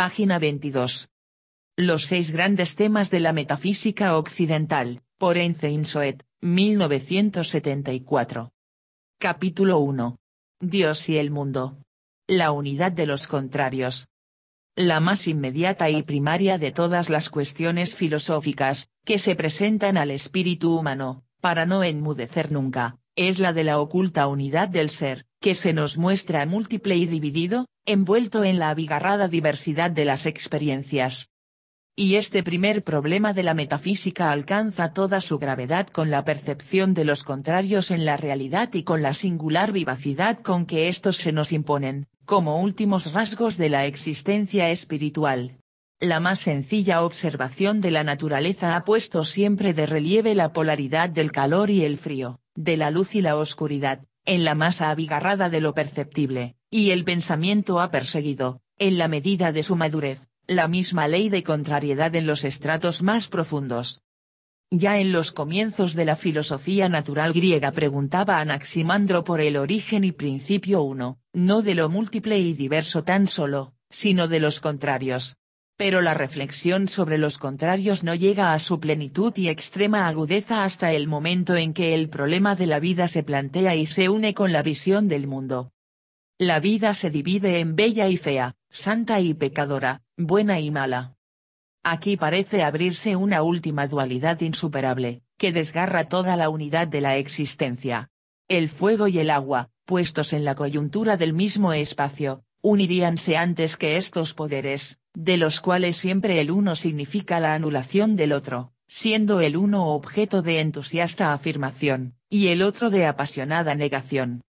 Página 22. Los seis grandes temas de la metafísica occidental, por Ence 1974. Capítulo 1. Dios y el mundo. La unidad de los contrarios. La más inmediata y primaria de todas las cuestiones filosóficas, que se presentan al espíritu humano, para no enmudecer nunca, es la de la oculta unidad del ser, que se nos muestra múltiple y dividido, envuelto en la abigarrada diversidad de las experiencias. Y este primer problema de la metafísica alcanza toda su gravedad con la percepción de los contrarios en la realidad y con la singular vivacidad con que estos se nos imponen, como últimos rasgos de la existencia espiritual. La más sencilla observación de la naturaleza ha puesto siempre de relieve la polaridad del calor y el frío, de la luz y la oscuridad, en la masa abigarrada de lo perceptible, y el pensamiento ha perseguido, en la medida de su madurez, la misma ley de contrariedad en los estratos más profundos. Ya en los comienzos de la filosofía natural griega preguntaba Anaximandro por el origen y principio uno, no de lo múltiple y diverso tan solo, sino de los contrarios, pero la reflexión sobre los contrarios no llega a su plenitud y extrema agudeza hasta el momento en que el problema de la vida se plantea y se une con la visión del mundo. La vida se divide en bella y fea, santa y pecadora, buena y mala. Aquí parece abrirse una última dualidad insuperable, que desgarra toda la unidad de la existencia. El fuego y el agua, puestos en la coyuntura del mismo espacio, uniríanse antes que estos poderes, de los cuales siempre el uno significa la anulación del otro, siendo el uno objeto de entusiasta afirmación, y el otro de apasionada negación.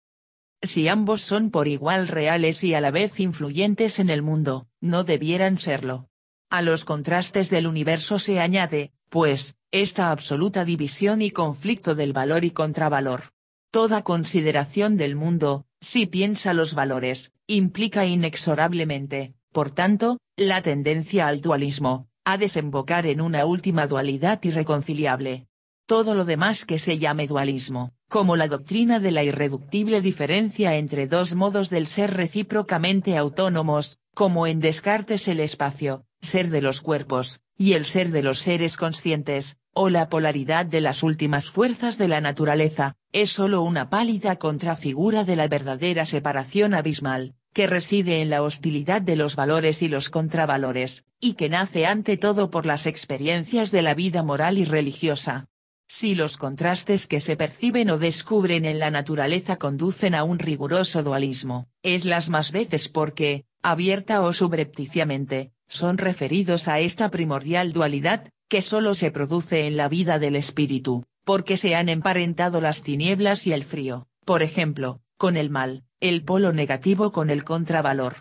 Si ambos son por igual reales y a la vez influyentes en el mundo, no debieran serlo. A los contrastes del universo se añade, pues, esta absoluta división y conflicto del valor y contravalor. Toda consideración del mundo, si piensa los valores, implica inexorablemente, por tanto, la tendencia al dualismo, a desembocar en una última dualidad irreconciliable. Todo lo demás que se llame dualismo, como la doctrina de la irreductible diferencia entre dos modos del ser recíprocamente autónomos, como en Descartes el espacio, ser de los cuerpos, y el ser de los seres conscientes, o la polaridad de las últimas fuerzas de la naturaleza, es sólo una pálida contrafigura de la verdadera separación abismal, que reside en la hostilidad de los valores y los contravalores, y que nace ante todo por las experiencias de la vida moral y religiosa. Si los contrastes que se perciben o descubren en la naturaleza conducen a un riguroso dualismo, es las más veces porque, abierta o subrepticiamente, son referidos a esta primordial dualidad, que solo se produce en la vida del espíritu, porque se han emparentado las tinieblas y el frío, por ejemplo, con el mal, el polo negativo con el contravalor.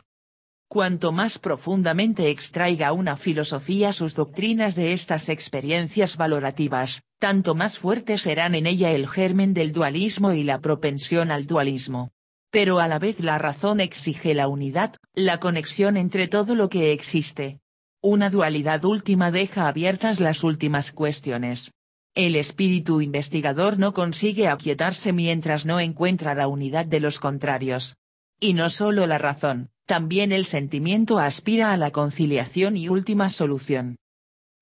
Cuanto más profundamente extraiga una filosofía sus doctrinas de estas experiencias valorativas, tanto más fuerte serán en ella el germen del dualismo y la propensión al dualismo. Pero a la vez la razón exige la unidad, la conexión entre todo lo que existe. Una dualidad última deja abiertas las últimas cuestiones. El espíritu investigador no consigue aquietarse mientras no encuentra la unidad de los contrarios. Y no solo la razón, también el sentimiento aspira a la conciliación y última solución.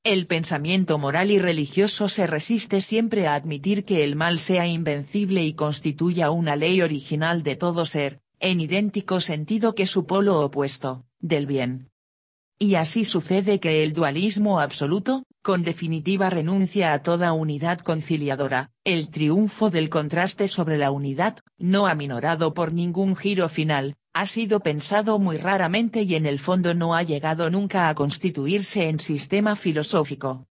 El pensamiento moral y religioso se resiste siempre a admitir que el mal sea invencible y constituya una ley original de todo ser, en idéntico sentido que su polo opuesto, del bien. Y así sucede que el dualismo absoluto, con definitiva renuncia a toda unidad conciliadora, el triunfo del contraste sobre la unidad, no aminorado por ningún giro final, ha sido pensado muy raramente y en el fondo no ha llegado nunca a constituirse en sistema filosófico.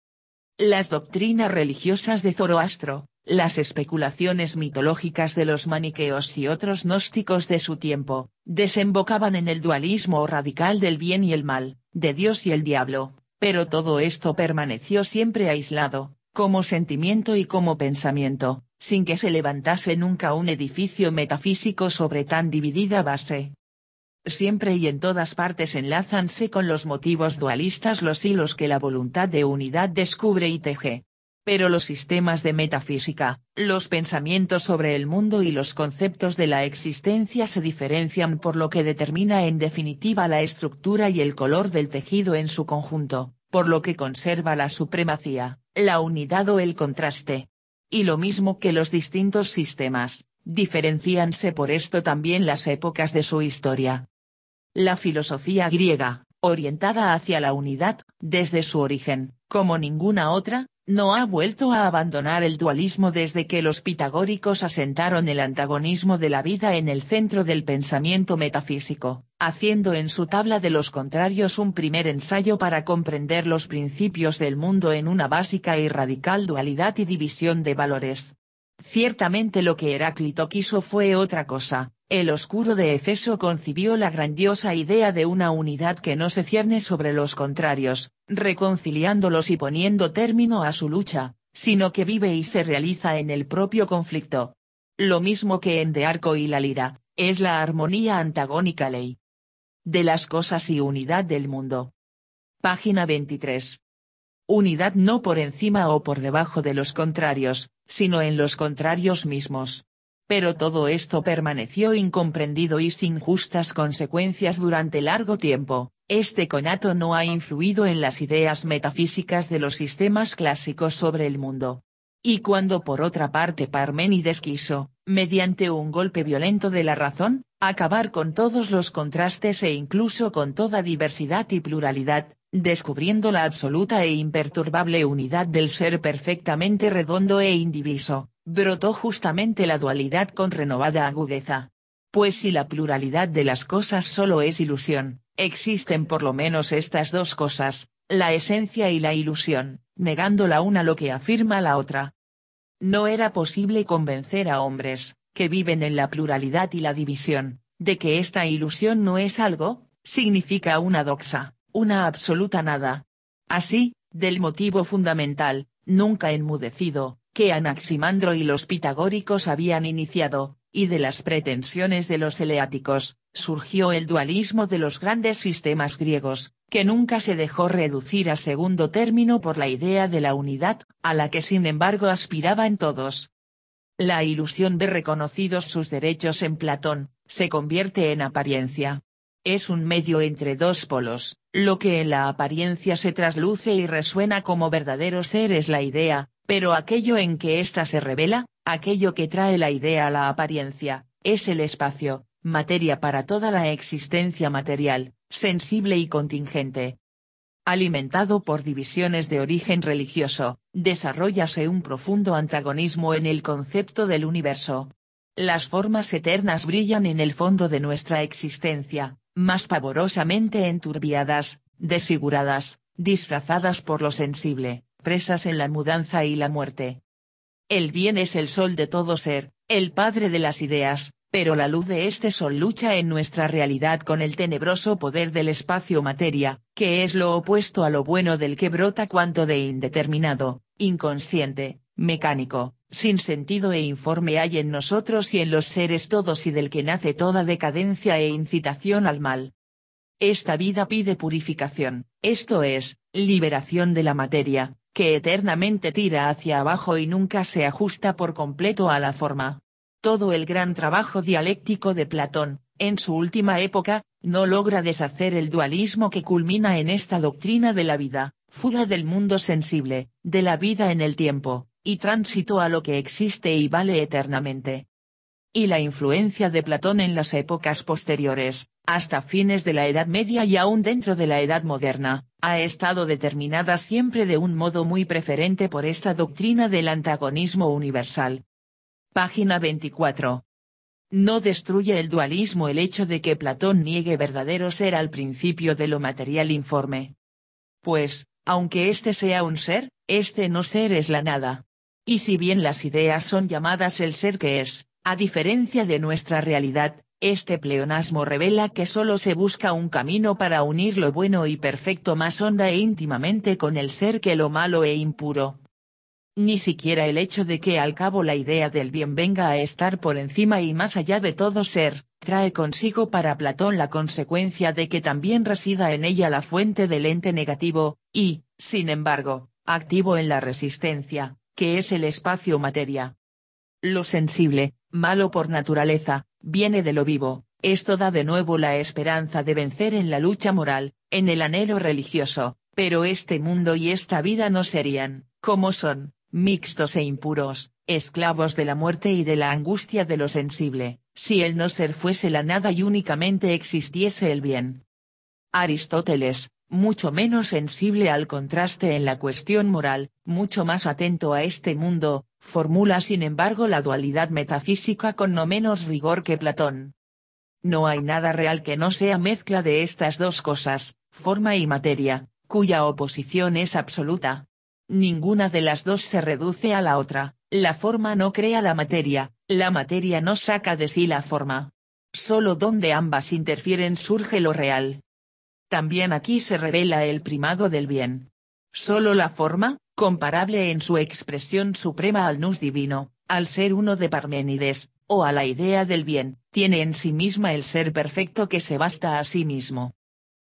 Las doctrinas religiosas de Zoroastro, las especulaciones mitológicas de los maniqueos y otros gnósticos de su tiempo, desembocaban en el dualismo radical del bien y el mal, de Dios y el diablo. Pero todo esto permaneció siempre aislado, como sentimiento y como pensamiento, sin que se levantase nunca un edificio metafísico sobre tan dividida base. Siempre y en todas partes enlázanse con los motivos dualistas los hilos que la voluntad de unidad descubre y teje, pero los sistemas de metafísica, los pensamientos sobre el mundo y los conceptos de la existencia se diferencian por lo que determina en definitiva la estructura y el color del tejido en su conjunto, por lo que conserva la supremacía, la unidad o el contraste. Y lo mismo que los distintos sistemas, diferencianse por esto también las épocas de su historia. La filosofía griega, orientada hacia la unidad, desde su origen, como ninguna otra, no ha vuelto a abandonar el dualismo desde que los pitagóricos asentaron el antagonismo de la vida en el centro del pensamiento metafísico, haciendo en su tabla de los contrarios un primer ensayo para comprender los principios del mundo en una básica y radical dualidad y división de valores. Ciertamente lo que Heráclito quiso fue otra cosa, el oscuro de Efeso concibió la grandiosa idea de una unidad que no se cierne sobre los contrarios, reconciliándolos y poniendo término a su lucha, sino que vive y se realiza en el propio conflicto. Lo mismo que en De Arco y la Lira, es la armonía antagónica ley. De las cosas y unidad del mundo. Página 23. Unidad no por encima o por debajo de los contrarios, sino en los contrarios mismos pero todo esto permaneció incomprendido y sin justas consecuencias durante largo tiempo. Este conato no ha influido en las ideas metafísicas de los sistemas clásicos sobre el mundo. Y cuando por otra parte Parmenides quiso, mediante un golpe violento de la razón, acabar con todos los contrastes e incluso con toda diversidad y pluralidad, descubriendo la absoluta e imperturbable unidad del ser perfectamente redondo e indiviso, brotó justamente la dualidad con renovada agudeza. Pues si la pluralidad de las cosas solo es ilusión, existen por lo menos estas dos cosas, la esencia y la ilusión, negando la una lo que afirma la otra. No era posible convencer a hombres, que viven en la pluralidad y la división, de que esta ilusión no es algo, significa una doxa, una absoluta nada. Así, del motivo fundamental, nunca enmudecido, que Anaximandro y los pitagóricos habían iniciado, y de las pretensiones de los eleáticos, surgió el dualismo de los grandes sistemas griegos, que nunca se dejó reducir a segundo término por la idea de la unidad, a la que sin embargo aspiraba en todos. La ilusión de reconocidos sus derechos en Platón, se convierte en apariencia. Es un medio entre dos polos, lo que en la apariencia se trasluce y resuena como verdadero ser es la idea, pero aquello en que ésta se revela, aquello que trae la idea a la apariencia, es el espacio, materia para toda la existencia material, sensible y contingente. Alimentado por divisiones de origen religioso, desarrollase un profundo antagonismo en el concepto del universo. Las formas eternas brillan en el fondo de nuestra existencia, más pavorosamente enturbiadas, desfiguradas, disfrazadas por lo sensible presas en la mudanza y la muerte. El bien es el sol de todo ser, el padre de las ideas, pero la luz de este sol lucha en nuestra realidad con el tenebroso poder del espacio-materia, que es lo opuesto a lo bueno del que brota cuanto de indeterminado, inconsciente, mecánico, sin sentido e informe hay en nosotros y en los seres todos y del que nace toda decadencia e incitación al mal. Esta vida pide purificación, esto es, liberación de la materia, que eternamente tira hacia abajo y nunca se ajusta por completo a la forma. Todo el gran trabajo dialéctico de Platón, en su última época, no logra deshacer el dualismo que culmina en esta doctrina de la vida, fuga del mundo sensible, de la vida en el tiempo, y tránsito a lo que existe y vale eternamente y la influencia de Platón en las épocas posteriores, hasta fines de la Edad Media y aún dentro de la Edad Moderna, ha estado determinada siempre de un modo muy preferente por esta doctrina del antagonismo universal. Página 24. No destruye el dualismo el hecho de que Platón niegue verdadero ser al principio de lo material informe. Pues, aunque este sea un ser, este no ser es la nada. Y si bien las ideas son llamadas el ser que es, a diferencia de nuestra realidad, este pleonasmo revela que solo se busca un camino para unir lo bueno y perfecto más honda e íntimamente con el ser que lo malo e impuro. Ni siquiera el hecho de que al cabo la idea del bien venga a estar por encima y más allá de todo ser, trae consigo para Platón la consecuencia de que también resida en ella la fuente del ente negativo, y, sin embargo, activo en la resistencia, que es el espacio materia. Lo sensible, malo por naturaleza, viene de lo vivo, esto da de nuevo la esperanza de vencer en la lucha moral, en el anhelo religioso, pero este mundo y esta vida no serían, como son, mixtos e impuros, esclavos de la muerte y de la angustia de lo sensible, si el no ser fuese la nada y únicamente existiese el bien. Aristóteles, mucho menos sensible al contraste en la cuestión moral, mucho más atento a este mundo, formula sin embargo la dualidad metafísica con no menos rigor que Platón. No hay nada real que no sea mezcla de estas dos cosas, forma y materia, cuya oposición es absoluta. Ninguna de las dos se reduce a la otra, la forma no crea la materia, la materia no saca de sí la forma. Solo donde ambas interfieren surge lo real. También aquí se revela el primado del bien. Solo la forma, comparable en su expresión suprema al nus divino, al ser uno de Parménides, o a la idea del bien, tiene en sí misma el ser perfecto que se basta a sí mismo.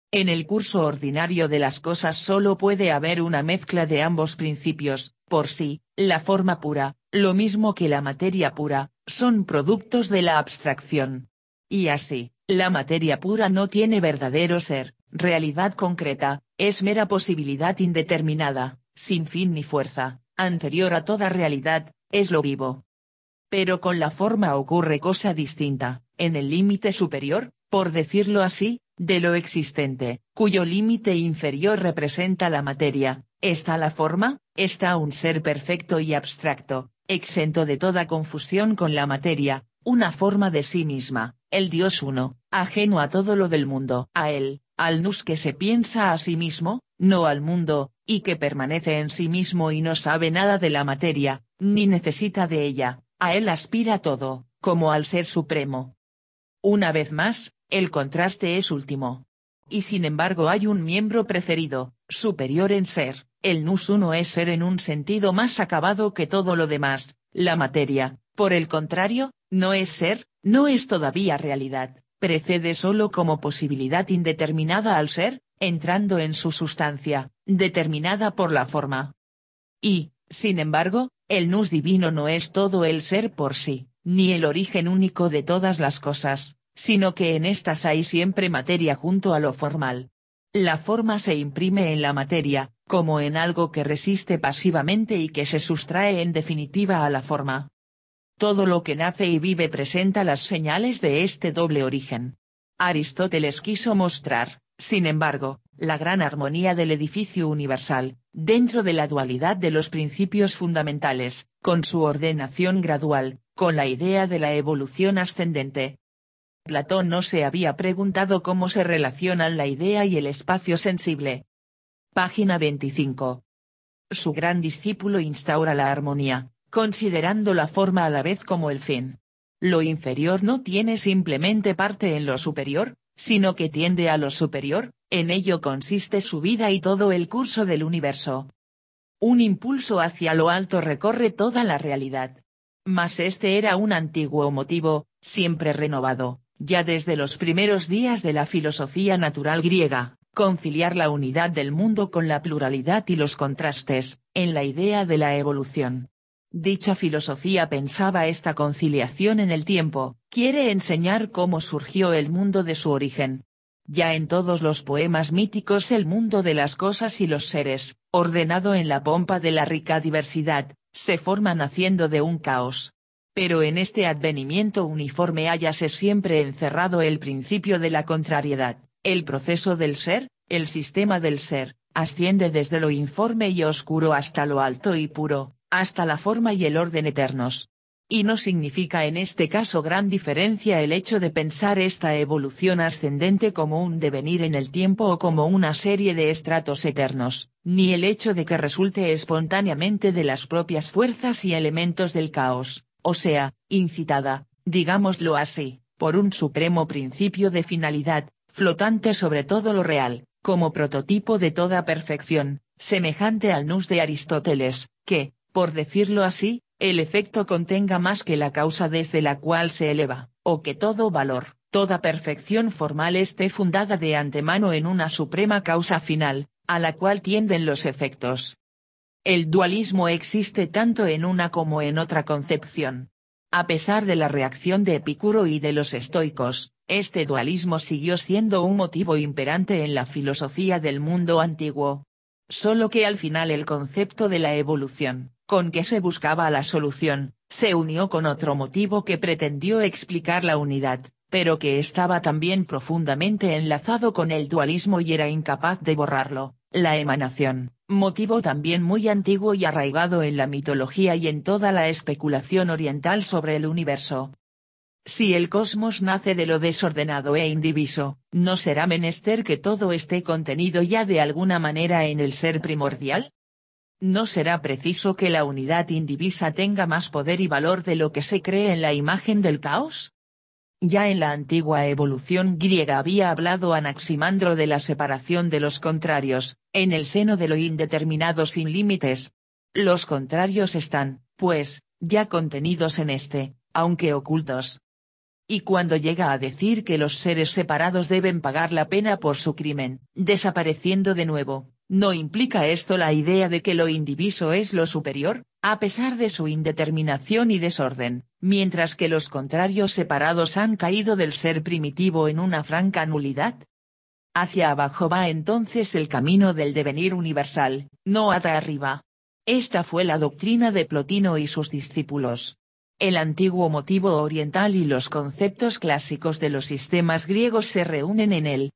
En el curso ordinario de las cosas solo puede haber una mezcla de ambos principios, por sí, la forma pura, lo mismo que la materia pura, son productos de la abstracción. Y así, la materia pura no tiene verdadero ser, realidad concreta, es mera posibilidad indeterminada sin fin ni fuerza, anterior a toda realidad, es lo vivo. Pero con la forma ocurre cosa distinta, en el límite superior, por decirlo así, de lo existente, cuyo límite inferior representa la materia, está la forma, está un ser perfecto y abstracto, exento de toda confusión con la materia, una forma de sí misma, el Dios uno, ajeno a todo lo del mundo. A él, al nus que se piensa a sí mismo, no al mundo, y que permanece en sí mismo y no sabe nada de la materia, ni necesita de ella, a él aspira todo, como al ser supremo. Una vez más, el contraste es último. Y sin embargo hay un miembro preferido, superior en ser, el nus uno es ser en un sentido más acabado que todo lo demás, la materia, por el contrario, no es ser, no es todavía realidad precede solo como posibilidad indeterminada al ser, entrando en su sustancia, determinada por la forma. Y, sin embargo, el nus divino no es todo el ser por sí, ni el origen único de todas las cosas, sino que en estas hay siempre materia junto a lo formal. La forma se imprime en la materia, como en algo que resiste pasivamente y que se sustrae en definitiva a la forma. Todo lo que nace y vive presenta las señales de este doble origen. Aristóteles quiso mostrar, sin embargo, la gran armonía del edificio universal, dentro de la dualidad de los principios fundamentales, con su ordenación gradual, con la idea de la evolución ascendente. Platón no se había preguntado cómo se relacionan la idea y el espacio sensible. Página 25. Su gran discípulo instaura la armonía, considerando la forma a la vez como el fin. Lo inferior no tiene simplemente parte en lo superior, sino que tiende a lo superior, en ello consiste su vida y todo el curso del universo. Un impulso hacia lo alto recorre toda la realidad. Mas este era un antiguo motivo, siempre renovado, ya desde los primeros días de la filosofía natural griega, conciliar la unidad del mundo con la pluralidad y los contrastes, en la idea de la evolución. Dicha filosofía pensaba esta conciliación en el tiempo, quiere enseñar cómo surgió el mundo de su origen. Ya en todos los poemas míticos el mundo de las cosas y los seres, ordenado en la pompa de la rica diversidad, se forma naciendo de un caos. Pero en este advenimiento uniforme hállase siempre encerrado el principio de la contrariedad, el proceso del ser, el sistema del ser, asciende desde lo informe y oscuro hasta lo alto y puro, hasta la forma y el orden eternos. Y no significa en este caso gran diferencia el hecho de pensar esta evolución ascendente como un devenir en el tiempo o como una serie de estratos eternos, ni el hecho de que resulte espontáneamente de las propias fuerzas y elementos del caos, o sea, incitada, digámoslo así, por un supremo principio de finalidad, flotante sobre todo lo real, como prototipo de toda perfección, semejante al Nus de Aristóteles, que, por decirlo así, el efecto contenga más que la causa desde la cual se eleva, o que todo valor, toda perfección formal esté fundada de antemano en una suprema causa final, a la cual tienden los efectos. El dualismo existe tanto en una como en otra concepción. A pesar de la reacción de Epicuro y de los estoicos, este dualismo siguió siendo un motivo imperante en la filosofía del mundo antiguo. Solo que al final el concepto de la evolución, con que se buscaba la solución, se unió con otro motivo que pretendió explicar la unidad, pero que estaba también profundamente enlazado con el dualismo y era incapaz de borrarlo, la emanación, motivo también muy antiguo y arraigado en la mitología y en toda la especulación oriental sobre el universo. Si el cosmos nace de lo desordenado e indiviso, no será menester que todo esté contenido ya de alguna manera en el ser primordial? no será preciso que la unidad indivisa tenga más poder y valor de lo que se cree en la imagen del caos? Ya en la antigua evolución griega había hablado Anaximandro de la separación de los contrarios, en el seno de lo indeterminado sin límites. Los contrarios están, pues, ya contenidos en este, aunque ocultos. Y cuando llega a decir que los seres separados deben pagar la pena por su crimen, desapareciendo de nuevo, ¿No implica esto la idea de que lo indiviso es lo superior, a pesar de su indeterminación y desorden, mientras que los contrarios separados han caído del ser primitivo en una franca nulidad? Hacia abajo va entonces el camino del devenir universal, no hacia arriba. Esta fue la doctrina de Plotino y sus discípulos. El antiguo motivo oriental y los conceptos clásicos de los sistemas griegos se reúnen en él.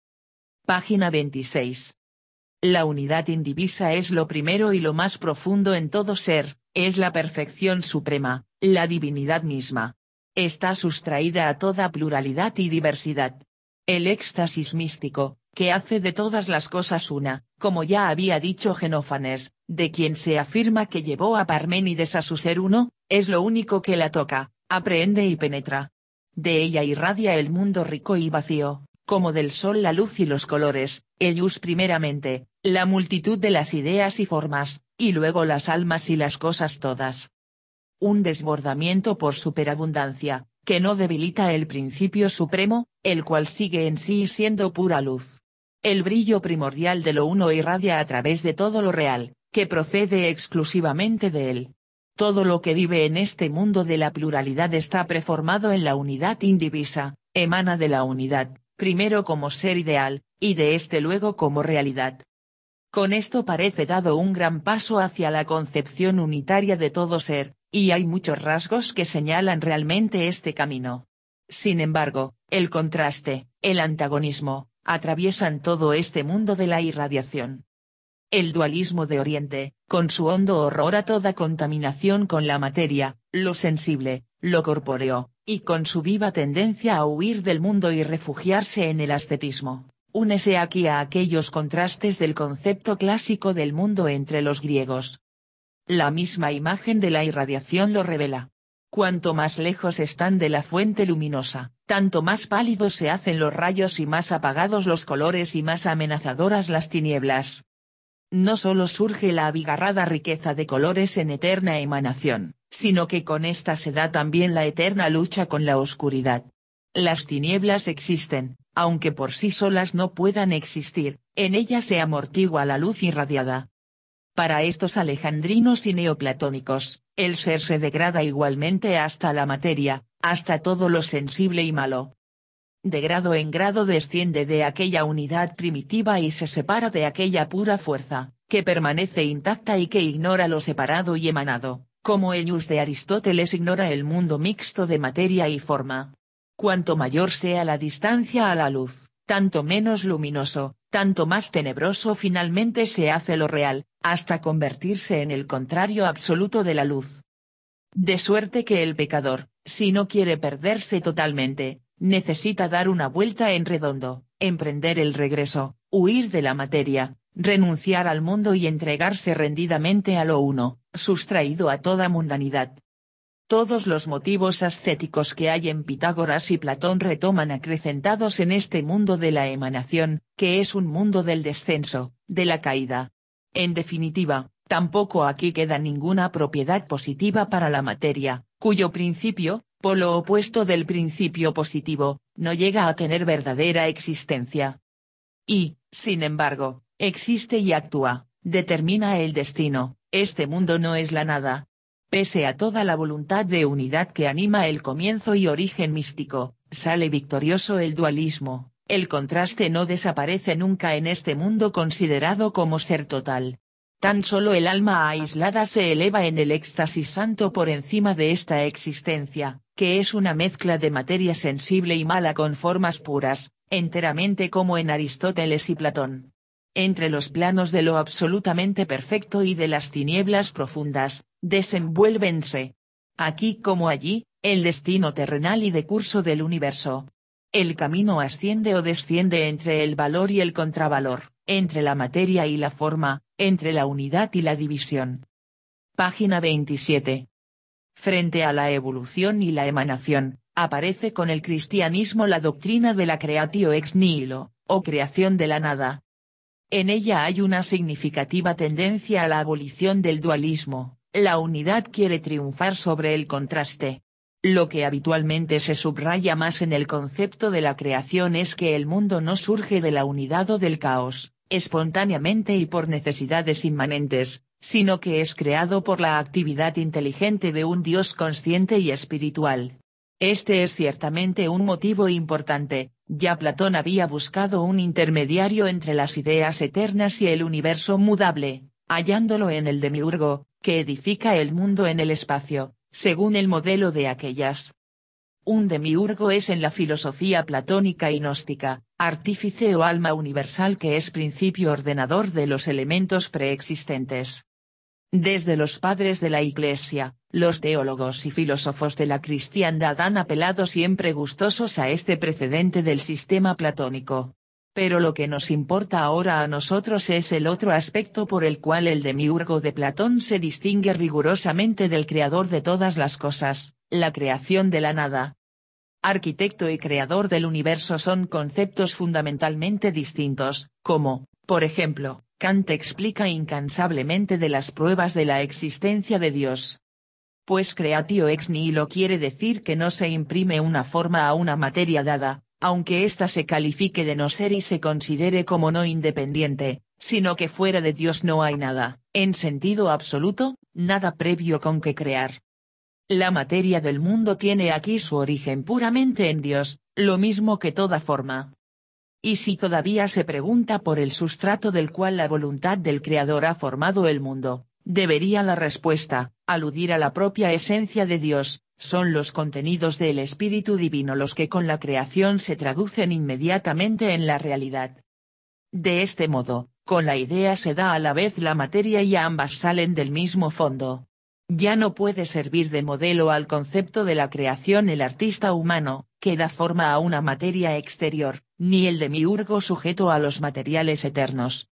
Página 26. La unidad indivisa es lo primero y lo más profundo en todo ser, es la perfección suprema, la divinidad misma. Está sustraída a toda pluralidad y diversidad. El éxtasis místico, que hace de todas las cosas una, como ya había dicho Genófanes, de quien se afirma que llevó a Parménides a su ser uno, es lo único que la toca, aprehende y penetra. De ella irradia el mundo rico y vacío, como del sol la luz y los colores, ellos primeramente, la multitud de las ideas y formas, y luego las almas y las cosas todas. Un desbordamiento por superabundancia, que no debilita el principio supremo, el cual sigue en sí siendo pura luz. El brillo primordial de lo uno irradia a través de todo lo real, que procede exclusivamente de él. Todo lo que vive en este mundo de la pluralidad está preformado en la unidad indivisa, emana de la unidad, primero como ser ideal, y de este luego como realidad. Con esto parece dado un gran paso hacia la concepción unitaria de todo ser, y hay muchos rasgos que señalan realmente este camino. Sin embargo, el contraste, el antagonismo, atraviesan todo este mundo de la irradiación. El dualismo de Oriente, con su hondo horror a toda contaminación con la materia, lo sensible, lo corpóreo, y con su viva tendencia a huir del mundo y refugiarse en el ascetismo. Únese aquí a aquellos contrastes del concepto clásico del mundo entre los griegos. La misma imagen de la irradiación lo revela. Cuanto más lejos están de la fuente luminosa, tanto más pálidos se hacen los rayos y más apagados los colores y más amenazadoras las tinieblas. No solo surge la abigarrada riqueza de colores en eterna emanación, sino que con esta se da también la eterna lucha con la oscuridad. Las tinieblas existen, aunque por sí solas no puedan existir, en ellas se amortigua la luz irradiada. Para estos alejandrinos y neoplatónicos, el ser se degrada igualmente hasta la materia, hasta todo lo sensible y malo. De grado en grado desciende de aquella unidad primitiva y se separa de aquella pura fuerza, que permanece intacta y que ignora lo separado y emanado como Eñus de Aristóteles ignora el mundo mixto de materia y forma. Cuanto mayor sea la distancia a la luz, tanto menos luminoso, tanto más tenebroso finalmente se hace lo real, hasta convertirse en el contrario absoluto de la luz. De suerte que el pecador, si no quiere perderse totalmente, necesita dar una vuelta en redondo, emprender el regreso, huir de la materia, renunciar al mundo y entregarse rendidamente a lo uno, sustraído a toda mundanidad. Todos los motivos ascéticos que hay en Pitágoras y Platón retoman acrecentados en este mundo de la emanación, que es un mundo del descenso, de la caída. En definitiva, tampoco aquí queda ninguna propiedad positiva para la materia, cuyo principio, por lo opuesto del principio positivo, no llega a tener verdadera existencia. Y, sin embargo, existe y actúa, determina el destino, este mundo no es la nada. Pese a toda la voluntad de unidad que anima el comienzo y origen místico, sale victorioso el dualismo, el contraste no desaparece nunca en este mundo considerado como ser total. Tan solo el alma aislada se eleva en el éxtasis santo por encima de esta existencia, que es una mezcla de materia sensible y mala con formas puras, enteramente como en Aristóteles y Platón entre los planos de lo absolutamente perfecto y de las tinieblas profundas, desenvuélvense. Aquí como allí, el destino terrenal y de curso del universo. El camino asciende o desciende entre el valor y el contravalor, entre la materia y la forma, entre la unidad y la división. Página 27. Frente a la evolución y la emanación, aparece con el cristianismo la doctrina de la creatio ex nihilo, o creación de la nada, en ella hay una significativa tendencia a la abolición del dualismo, la unidad quiere triunfar sobre el contraste. Lo que habitualmente se subraya más en el concepto de la creación es que el mundo no surge de la unidad o del caos, espontáneamente y por necesidades inmanentes, sino que es creado por la actividad inteligente de un Dios consciente y espiritual. Este es ciertamente un motivo importante, ya Platón había buscado un intermediario entre las ideas eternas y el universo mudable, hallándolo en el demiurgo, que edifica el mundo en el espacio, según el modelo de aquellas. Un demiurgo es en la filosofía platónica y gnóstica, artífice o alma universal que es principio ordenador de los elementos preexistentes. Desde los padres de la Iglesia, los teólogos y filósofos de la cristiandad han apelado siempre gustosos a este precedente del sistema platónico. Pero lo que nos importa ahora a nosotros es el otro aspecto por el cual el demiurgo de Platón se distingue rigurosamente del creador de todas las cosas, la creación de la nada. Arquitecto y creador del universo son conceptos fundamentalmente distintos, como, por ejemplo, Kant explica incansablemente de las pruebas de la existencia de Dios. Pues creatio ex nihilo quiere decir que no se imprime una forma a una materia dada, aunque ésta se califique de no ser y se considere como no independiente, sino que fuera de Dios no hay nada, en sentido absoluto, nada previo con que crear. La materia del mundo tiene aquí su origen puramente en Dios, lo mismo que toda forma, y si todavía se pregunta por el sustrato del cual la voluntad del Creador ha formado el mundo, debería la respuesta, aludir a la propia esencia de Dios, son los contenidos del Espíritu Divino los que con la creación se traducen inmediatamente en la realidad. De este modo, con la idea se da a la vez la materia y ambas salen del mismo fondo. Ya no puede servir de modelo al concepto de la creación el artista humano, que da forma a una materia exterior, ni el demiurgo sujeto a los materiales eternos.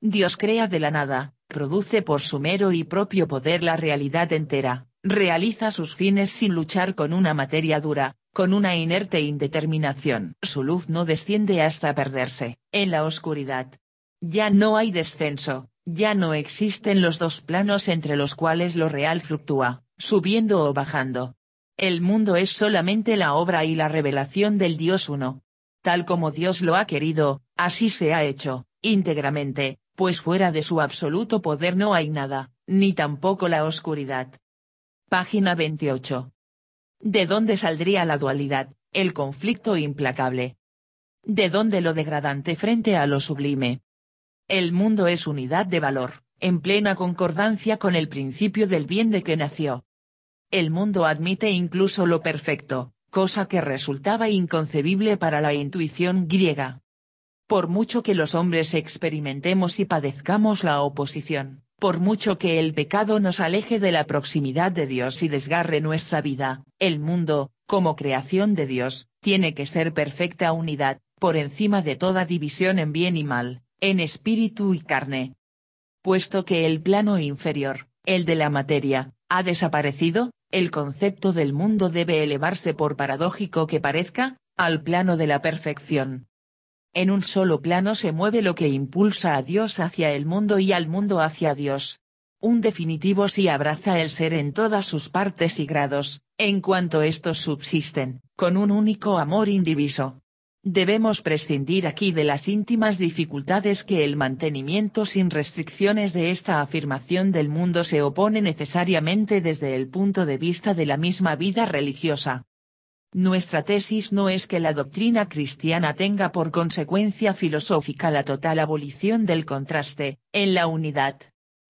Dios crea de la nada, produce por su mero y propio poder la realidad entera, realiza sus fines sin luchar con una materia dura, con una inerte indeterminación. Su luz no desciende hasta perderse, en la oscuridad. Ya no hay descenso, ya no existen los dos planos entre los cuales lo real fluctúa, subiendo o bajando. El mundo es solamente la obra y la revelación del Dios uno, tal como Dios lo ha querido, así se ha hecho, íntegramente, pues fuera de su absoluto poder no hay nada, ni tampoco la oscuridad. Página 28. ¿De dónde saldría la dualidad, el conflicto implacable? ¿De dónde lo degradante frente a lo sublime? El mundo es unidad de valor, en plena concordancia con el principio del bien de que nació. El mundo admite incluso lo perfecto, cosa que resultaba inconcebible para la intuición griega. Por mucho que los hombres experimentemos y padezcamos la oposición, por mucho que el pecado nos aleje de la proximidad de Dios y desgarre nuestra vida, el mundo, como creación de Dios, tiene que ser perfecta unidad, por encima de toda división en bien y mal, en espíritu y carne. Puesto que el plano inferior, el de la materia, ha desaparecido, el concepto del mundo debe elevarse por paradójico que parezca, al plano de la perfección. En un solo plano se mueve lo que impulsa a Dios hacia el mundo y al mundo hacia Dios. Un definitivo sí abraza el ser en todas sus partes y grados, en cuanto estos subsisten, con un único amor indiviso, Debemos prescindir aquí de las íntimas dificultades que el mantenimiento sin restricciones de esta afirmación del mundo se opone necesariamente desde el punto de vista de la misma vida religiosa. Nuestra tesis no es que la doctrina cristiana tenga por consecuencia filosófica la total abolición del contraste, en la unidad.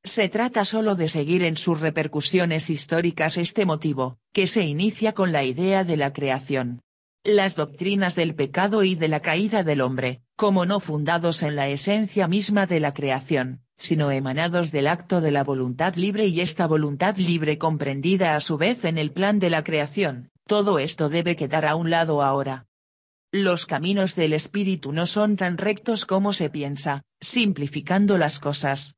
Se trata solo de seguir en sus repercusiones históricas este motivo, que se inicia con la idea de la creación. Las doctrinas del pecado y de la caída del hombre, como no fundados en la esencia misma de la creación, sino emanados del acto de la voluntad libre y esta voluntad libre comprendida a su vez en el plan de la creación, todo esto debe quedar a un lado ahora. Los caminos del espíritu no son tan rectos como se piensa, simplificando las cosas.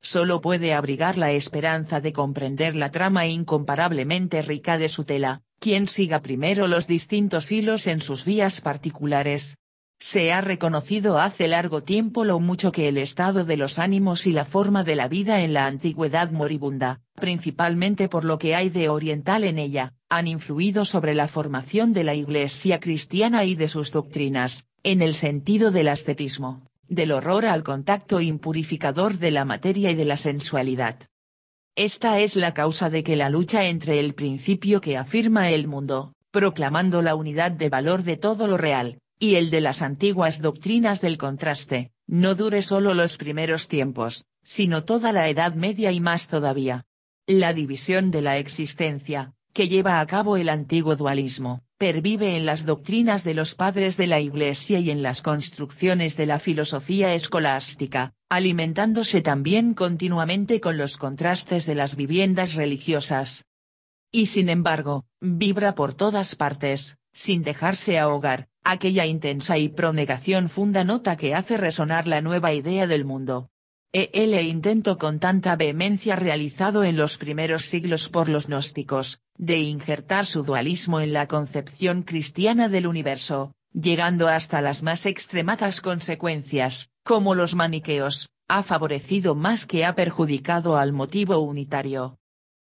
Solo puede abrigar la esperanza de comprender la trama incomparablemente rica de su tela, quien siga primero los distintos hilos en sus vías particulares. Se ha reconocido hace largo tiempo lo mucho que el estado de los ánimos y la forma de la vida en la antigüedad moribunda, principalmente por lo que hay de oriental en ella, han influido sobre la formación de la Iglesia cristiana y de sus doctrinas, en el sentido del ascetismo, del horror al contacto impurificador de la materia y de la sensualidad, esta es la causa de que la lucha entre el principio que afirma el mundo, proclamando la unidad de valor de todo lo real, y el de las antiguas doctrinas del contraste, no dure solo los primeros tiempos, sino toda la Edad Media y más todavía. La división de la existencia, que lleva a cabo el antiguo dualismo, pervive en las doctrinas de los padres de la Iglesia y en las construcciones de la filosofía escolástica, alimentándose también continuamente con los contrastes de las viviendas religiosas. Y sin embargo, vibra por todas partes, sin dejarse ahogar, aquella intensa y pronegación funda nota que hace resonar la nueva idea del mundo, el intento con tanta vehemencia realizado en los primeros siglos por los gnósticos, de injertar su dualismo en la concepción cristiana del universo, llegando hasta las más extremadas consecuencias, como los maniqueos, ha favorecido más que ha perjudicado al motivo unitario.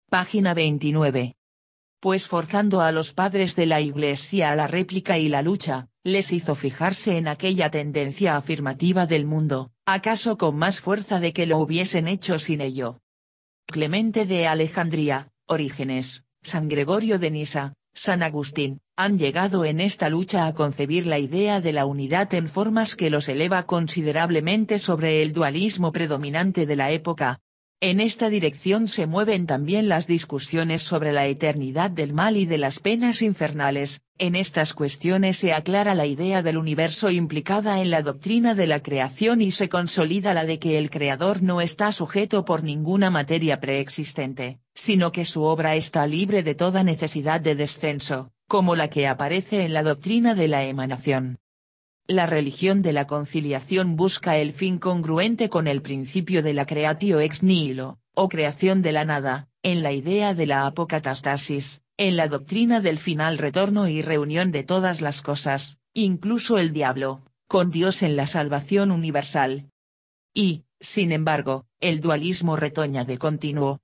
Página 29. Pues forzando a los padres de la Iglesia a la réplica y la lucha, les hizo fijarse en aquella tendencia afirmativa del mundo, acaso con más fuerza de que lo hubiesen hecho sin ello. Clemente de Alejandría, Orígenes, San Gregorio de Nisa, San Agustín, han llegado en esta lucha a concebir la idea de la unidad en formas que los eleva considerablemente sobre el dualismo predominante de la época, en esta dirección se mueven también las discusiones sobre la eternidad del mal y de las penas infernales, en estas cuestiones se aclara la idea del universo implicada en la doctrina de la creación y se consolida la de que el creador no está sujeto por ninguna materia preexistente, sino que su obra está libre de toda necesidad de descenso, como la que aparece en la doctrina de la emanación. La religión de la conciliación busca el fin congruente con el principio de la creatio ex nihilo, o creación de la nada, en la idea de la apocatastasis, en la doctrina del final retorno y reunión de todas las cosas, incluso el diablo, con Dios en la salvación universal. Y, sin embargo, el dualismo retoña de continuo,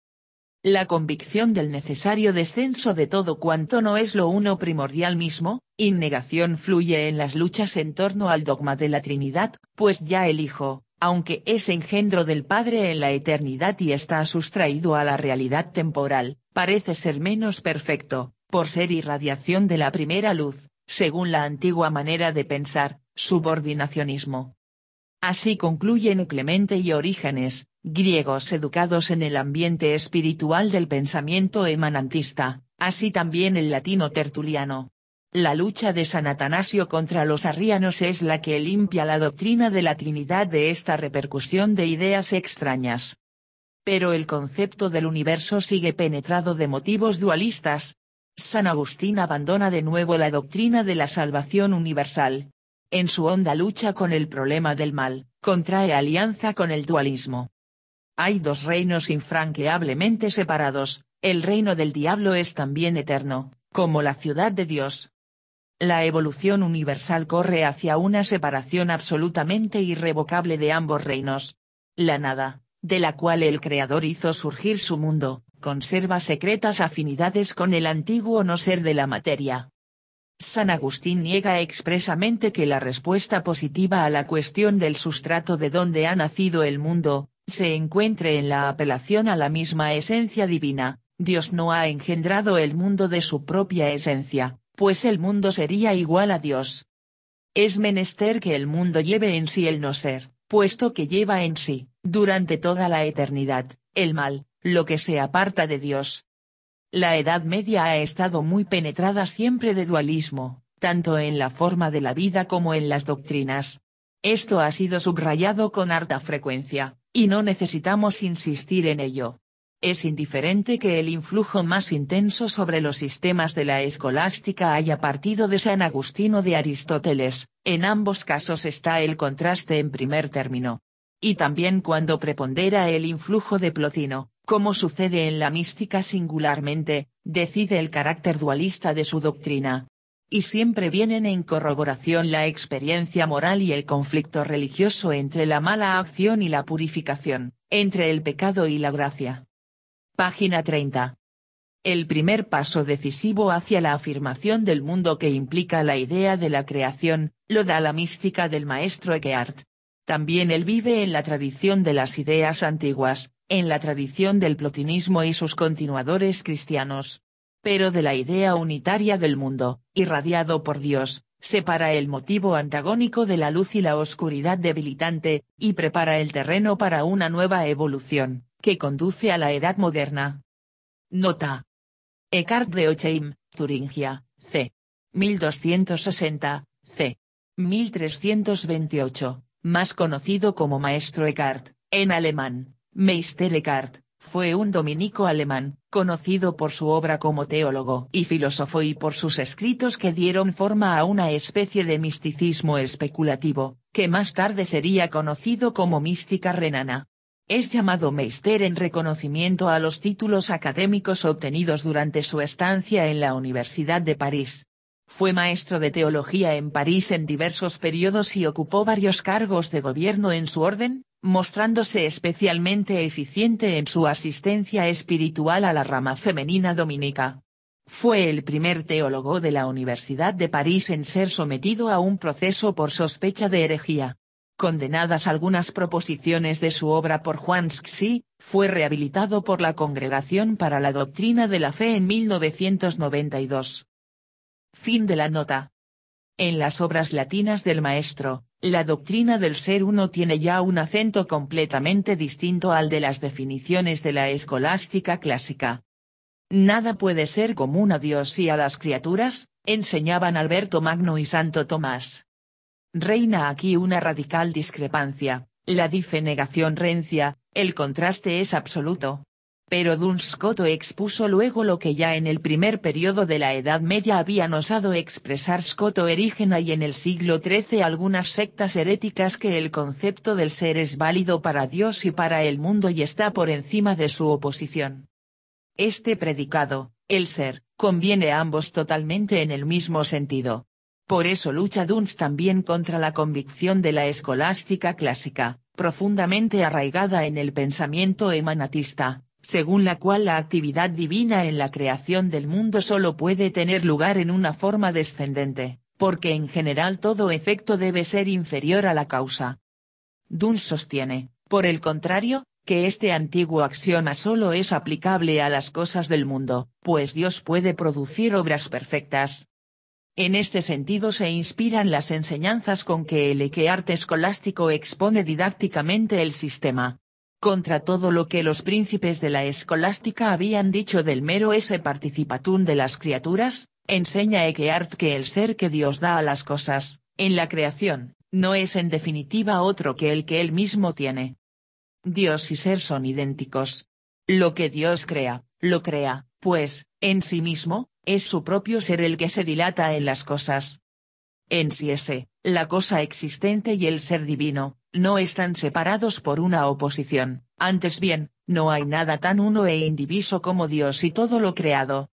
la convicción del necesario descenso de todo cuanto no es lo uno primordial mismo, innegación fluye en las luchas en torno al dogma de la Trinidad, pues ya el Hijo, aunque es engendro del Padre en la eternidad y está sustraído a la realidad temporal, parece ser menos perfecto, por ser irradiación de la primera luz, según la antigua manera de pensar, subordinacionismo. Así concluyen Clemente y Orígenes, griegos educados en el ambiente espiritual del pensamiento emanantista, así también el latino tertuliano. La lucha de San Atanasio contra los arrianos es la que limpia la doctrina de la Trinidad de esta repercusión de ideas extrañas. Pero el concepto del universo sigue penetrado de motivos dualistas. San Agustín abandona de nuevo la doctrina de la salvación universal. En su honda lucha con el problema del mal, contrae alianza con el dualismo. Hay dos reinos infranqueablemente separados, el reino del diablo es también eterno, como la ciudad de Dios. La evolución universal corre hacia una separación absolutamente irrevocable de ambos reinos. La nada, de la cual el Creador hizo surgir su mundo, conserva secretas afinidades con el antiguo no ser de la materia. San Agustín niega expresamente que la respuesta positiva a la cuestión del sustrato de donde ha nacido el mundo, se encuentre en la apelación a la misma esencia divina, Dios no ha engendrado el mundo de su propia esencia, pues el mundo sería igual a Dios. Es menester que el mundo lleve en sí el no ser, puesto que lleva en sí, durante toda la eternidad, el mal, lo que se aparta de Dios. La Edad Media ha estado muy penetrada siempre de dualismo, tanto en la forma de la vida como en las doctrinas. Esto ha sido subrayado con harta frecuencia, y no necesitamos insistir en ello. Es indiferente que el influjo más intenso sobre los sistemas de la escolástica haya partido de San Agustín o de Aristóteles, en ambos casos está el contraste en primer término. Y también cuando prepondera el influjo de Plotino, como sucede en la mística singularmente, decide el carácter dualista de su doctrina y siempre vienen en corroboración la experiencia moral y el conflicto religioso entre la mala acción y la purificación, entre el pecado y la gracia. Página 30. El primer paso decisivo hacia la afirmación del mundo que implica la idea de la creación, lo da la mística del maestro Eckhart. También él vive en la tradición de las ideas antiguas, en la tradición del plotinismo y sus continuadores cristianos pero de la idea unitaria del mundo, irradiado por Dios, separa el motivo antagónico de la luz y la oscuridad debilitante, y prepara el terreno para una nueva evolución, que conduce a la edad moderna. Nota. Eckhart de Ocheim, Turingia, c. 1260, c. 1328, más conocido como Maestro Eckhart, en alemán, Meister Eckhart, fue un dominico alemán, conocido por su obra como teólogo y filósofo y por sus escritos que dieron forma a una especie de misticismo especulativo, que más tarde sería conocido como mística renana. Es llamado Meister en reconocimiento a los títulos académicos obtenidos durante su estancia en la Universidad de París. Fue maestro de teología en París en diversos periodos y ocupó varios cargos de gobierno en su orden, mostrándose especialmente eficiente en su asistencia espiritual a la rama femenina dominica. Fue el primer teólogo de la Universidad de París en ser sometido a un proceso por sospecha de herejía. Condenadas algunas proposiciones de su obra por Juan Xi, fue rehabilitado por la Congregación para la Doctrina de la Fe en 1992. Fin de la nota. En las obras latinas del maestro, la doctrina del ser uno tiene ya un acento completamente distinto al de las definiciones de la escolástica clásica. Nada puede ser común a Dios y a las criaturas, enseñaban Alberto Magno y Santo Tomás. Reina aquí una radical discrepancia, la difenegación rencia, el contraste es absoluto pero Scoto expuso luego lo que ya en el primer periodo de la Edad Media habían osado expresar Scoto Erígena y en el siglo XIII algunas sectas heréticas que el concepto del ser es válido para Dios y para el mundo y está por encima de su oposición. Este predicado, el ser, conviene a ambos totalmente en el mismo sentido. Por eso lucha Duns también contra la convicción de la escolástica clásica, profundamente arraigada en el pensamiento emanatista, según la cual la actividad divina en la creación del mundo solo puede tener lugar en una forma descendente, porque en general todo efecto debe ser inferior a la causa. Duns sostiene, por el contrario, que este antiguo axioma solo es aplicable a las cosas del mundo, pues Dios puede producir obras perfectas. En este sentido se inspiran las enseñanzas con que el Eque arte escolástico expone didácticamente el sistema, contra todo lo que los príncipes de la escolástica habían dicho del mero ese participatum de las criaturas, enseña Ekeart que el ser que Dios da a las cosas, en la creación, no es en definitiva otro que el que él mismo tiene. Dios y ser son idénticos. Lo que Dios crea, lo crea, pues, en sí mismo, es su propio ser el que se dilata en las cosas. En sí ese, la cosa existente y el ser divino, no están separados por una oposición, antes bien, no hay nada tan uno e indiviso como Dios y todo lo creado.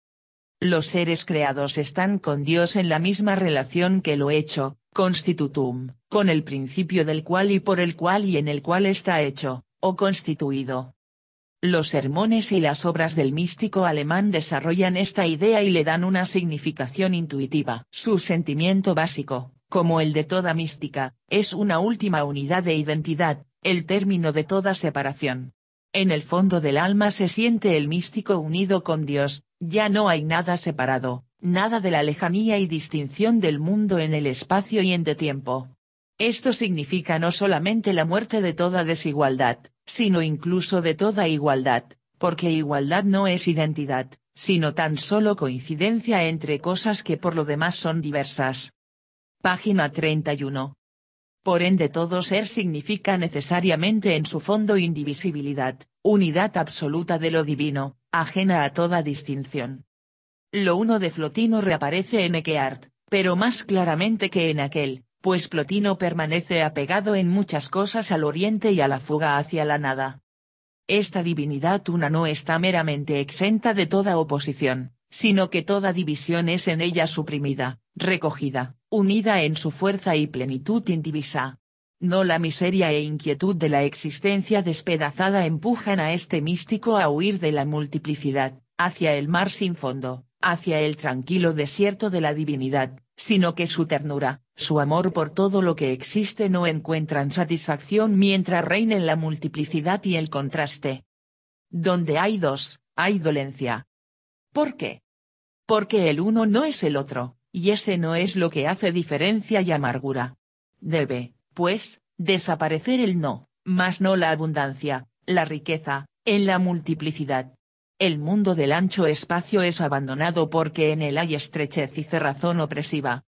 Los seres creados están con Dios en la misma relación que lo hecho, constitutum, con el principio del cual y por el cual y en el cual está hecho, o constituido. Los sermones y las obras del místico alemán desarrollan esta idea y le dan una significación intuitiva. Su sentimiento básico, como el de toda mística, es una última unidad de identidad, el término de toda separación. En el fondo del alma se siente el místico unido con Dios, ya no hay nada separado, nada de la lejanía y distinción del mundo en el espacio y en de tiempo. Esto significa no solamente la muerte de toda desigualdad, sino incluso de toda igualdad, porque igualdad no es identidad, sino tan solo coincidencia entre cosas que por lo demás son diversas. Página 31. Por ende todo ser significa necesariamente en su fondo indivisibilidad, unidad absoluta de lo divino, ajena a toda distinción. Lo uno de Flotino reaparece en Ekeart, pero más claramente que en aquel, pues Plotino permanece apegado en muchas cosas al oriente y a la fuga hacia la nada. Esta divinidad una no está meramente exenta de toda oposición, sino que toda división es en ella suprimida, recogida, unida en su fuerza y plenitud indivisa. No la miseria e inquietud de la existencia despedazada empujan a este místico a huir de la multiplicidad, hacia el mar sin fondo, hacia el tranquilo desierto de la divinidad, sino que su ternura, su amor por todo lo que existe no encuentran satisfacción mientras reinen la multiplicidad y el contraste. Donde hay dos, hay dolencia. ¿Por qué? Porque el uno no es el otro, y ese no es lo que hace diferencia y amargura. Debe, pues, desaparecer el no, mas no la abundancia, la riqueza, en la multiplicidad. El mundo del ancho espacio es abandonado porque en él hay estrechez y cerrazón opresiva.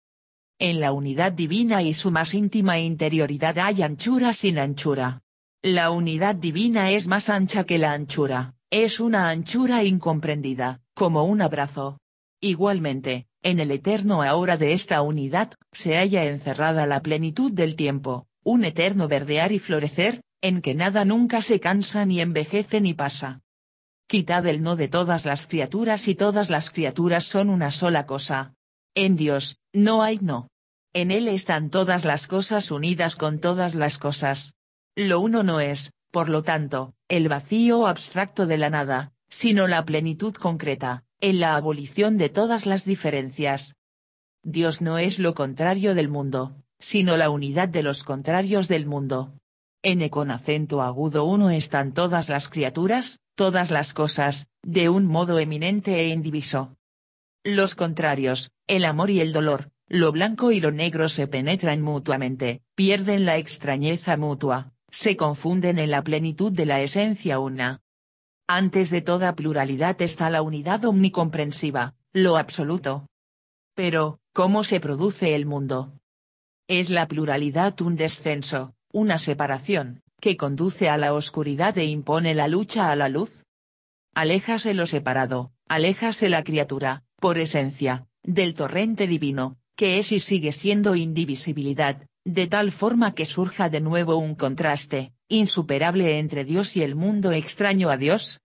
En la unidad divina y su más íntima interioridad hay anchura sin anchura. La unidad divina es más ancha que la anchura, es una anchura incomprendida, como un abrazo. Igualmente, en el eterno ahora de esta unidad, se halla encerrada la plenitud del tiempo, un eterno verdear y florecer, en que nada nunca se cansa ni envejece ni pasa. Quitad el no de todas las criaturas y todas las criaturas son una sola cosa. En Dios, no hay no. En Él están todas las cosas unidas con todas las cosas. Lo uno no es, por lo tanto, el vacío abstracto de la nada, sino la plenitud concreta en la abolición de todas las diferencias. Dios no es lo contrario del mundo, sino la unidad de los contrarios del mundo. e con acento agudo uno están todas las criaturas, todas las cosas, de un modo eminente e indiviso. Los contrarios, el amor y el dolor, lo blanco y lo negro se penetran mutuamente, pierden la extrañeza mutua, se confunden en la plenitud de la esencia una. Antes de toda pluralidad está la unidad omnicomprensiva, lo absoluto. Pero, ¿cómo se produce el mundo? Es la pluralidad un descenso, una separación, que conduce a la oscuridad e impone la lucha a la luz. Aléjase lo separado, aléjase la criatura, por esencia, del torrente divino, que es y sigue siendo indivisibilidad, de tal forma que surja de nuevo un contraste, insuperable entre Dios y el mundo extraño a Dios?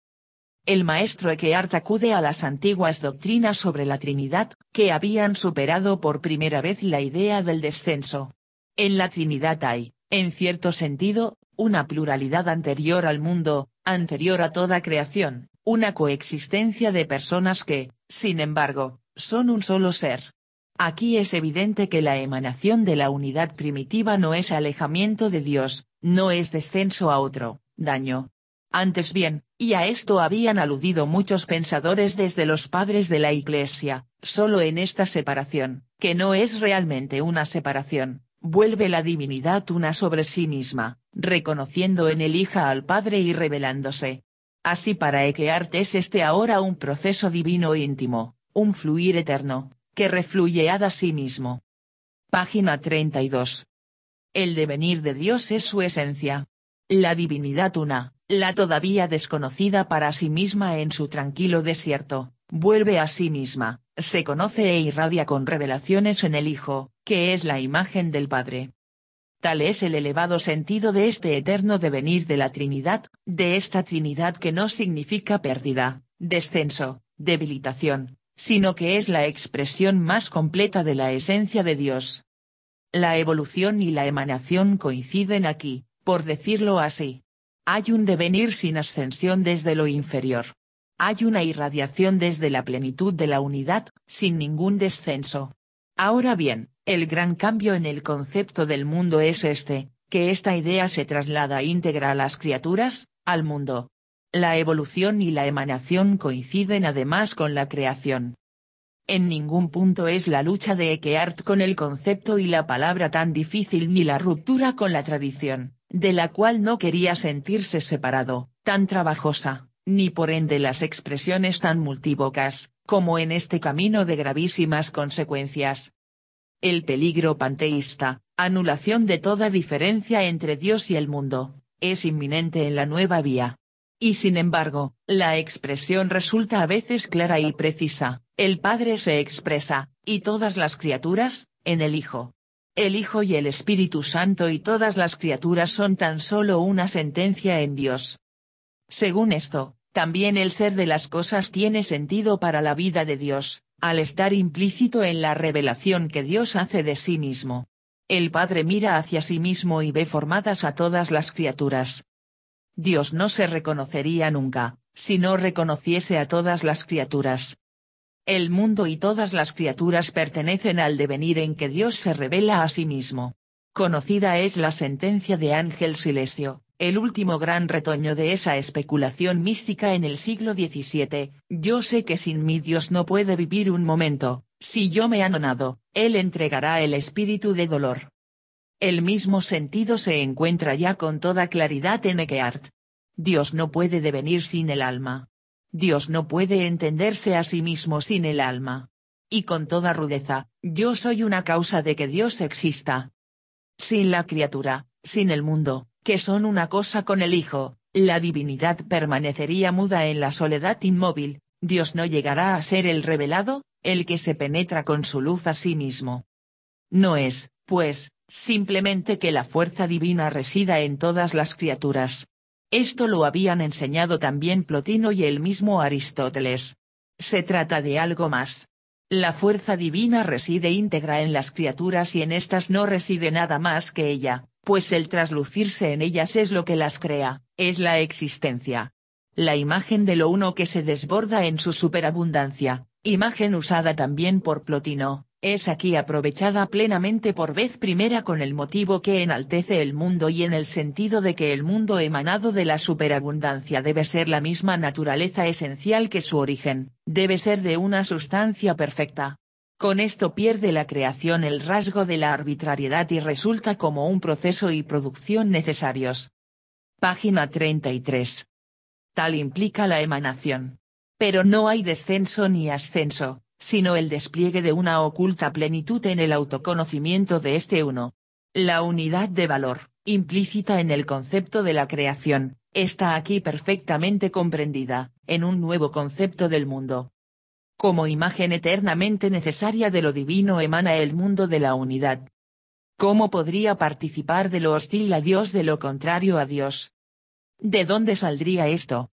El maestro Eckhart acude a las antiguas doctrinas sobre la Trinidad, que habían superado por primera vez la idea del descenso. En la Trinidad hay, en cierto sentido, una pluralidad anterior al mundo, anterior a toda creación, una coexistencia de personas que, sin embargo, son un solo ser. Aquí es evidente que la emanación de la unidad primitiva no es alejamiento de Dios, no es descenso a otro, daño. Antes bien, y a esto habían aludido muchos pensadores desde los padres de la Iglesia, solo en esta separación, que no es realmente una separación, vuelve la divinidad una sobre sí misma, reconociendo en el hija al Padre y revelándose. Así para Ekeart es este ahora un proceso divino íntimo, un fluir eterno, que refluye a sí mismo. Página 32. El devenir de Dios es su esencia. La divinidad una, la todavía desconocida para sí misma en su tranquilo desierto, vuelve a sí misma, se conoce e irradia con revelaciones en el Hijo, que es la imagen del Padre. Tal es el elevado sentido de este eterno devenir de la Trinidad, de esta Trinidad que no significa pérdida, descenso, debilitación, sino que es la expresión más completa de la esencia de Dios. La evolución y la emanación coinciden aquí, por decirlo así. Hay un devenir sin ascensión desde lo inferior. Hay una irradiación desde la plenitud de la unidad, sin ningún descenso. Ahora bien, el gran cambio en el concepto del mundo es este, que esta idea se traslada íntegra a las criaturas, al mundo. La evolución y la emanación coinciden además con la creación. En ningún punto es la lucha de Eckhart con el concepto y la palabra tan difícil ni la ruptura con la tradición, de la cual no quería sentirse separado, tan trabajosa, ni por ende las expresiones tan multívocas, como en este camino de gravísimas consecuencias. El peligro panteísta, anulación de toda diferencia entre Dios y el mundo, es inminente en la nueva vía y sin embargo, la expresión resulta a veces clara y precisa, el Padre se expresa, y todas las criaturas, en el Hijo. El Hijo y el Espíritu Santo y todas las criaturas son tan solo una sentencia en Dios. Según esto, también el ser de las cosas tiene sentido para la vida de Dios, al estar implícito en la revelación que Dios hace de sí mismo. El Padre mira hacia sí mismo y ve formadas a todas las criaturas, Dios no se reconocería nunca, si no reconociese a todas las criaturas. El mundo y todas las criaturas pertenecen al devenir en que Dios se revela a sí mismo. Conocida es la sentencia de Ángel Silesio, el último gran retoño de esa especulación mística en el siglo XVII, yo sé que sin mí Dios no puede vivir un momento, si yo me anonado, Él entregará el espíritu de dolor, el mismo sentido se encuentra ya con toda claridad en Eckhart. Dios no puede devenir sin el alma. Dios no puede entenderse a sí mismo sin el alma. Y con toda rudeza, yo soy una causa de que Dios exista. Sin la criatura, sin el mundo, que son una cosa con el Hijo, la divinidad permanecería muda en la soledad inmóvil, Dios no llegará a ser el revelado, el que se penetra con su luz a sí mismo. No es, pues, simplemente que la fuerza divina resida en todas las criaturas. Esto lo habían enseñado también Plotino y el mismo Aristóteles. Se trata de algo más. La fuerza divina reside íntegra en las criaturas y en estas no reside nada más que ella, pues el traslucirse en ellas es lo que las crea, es la existencia. La imagen de lo uno que se desborda en su superabundancia, imagen usada también por Plotino, es aquí aprovechada plenamente por vez primera con el motivo que enaltece el mundo y en el sentido de que el mundo emanado de la superabundancia debe ser la misma naturaleza esencial que su origen, debe ser de una sustancia perfecta. Con esto pierde la creación el rasgo de la arbitrariedad y resulta como un proceso y producción necesarios. Página 33. Tal implica la emanación. Pero no hay descenso ni ascenso, sino el despliegue de una oculta plenitud en el autoconocimiento de este uno. La unidad de valor, implícita en el concepto de la creación, está aquí perfectamente comprendida, en un nuevo concepto del mundo. Como imagen eternamente necesaria de lo divino emana el mundo de la unidad. ¿Cómo podría participar de lo hostil a Dios de lo contrario a Dios? ¿De dónde saldría esto?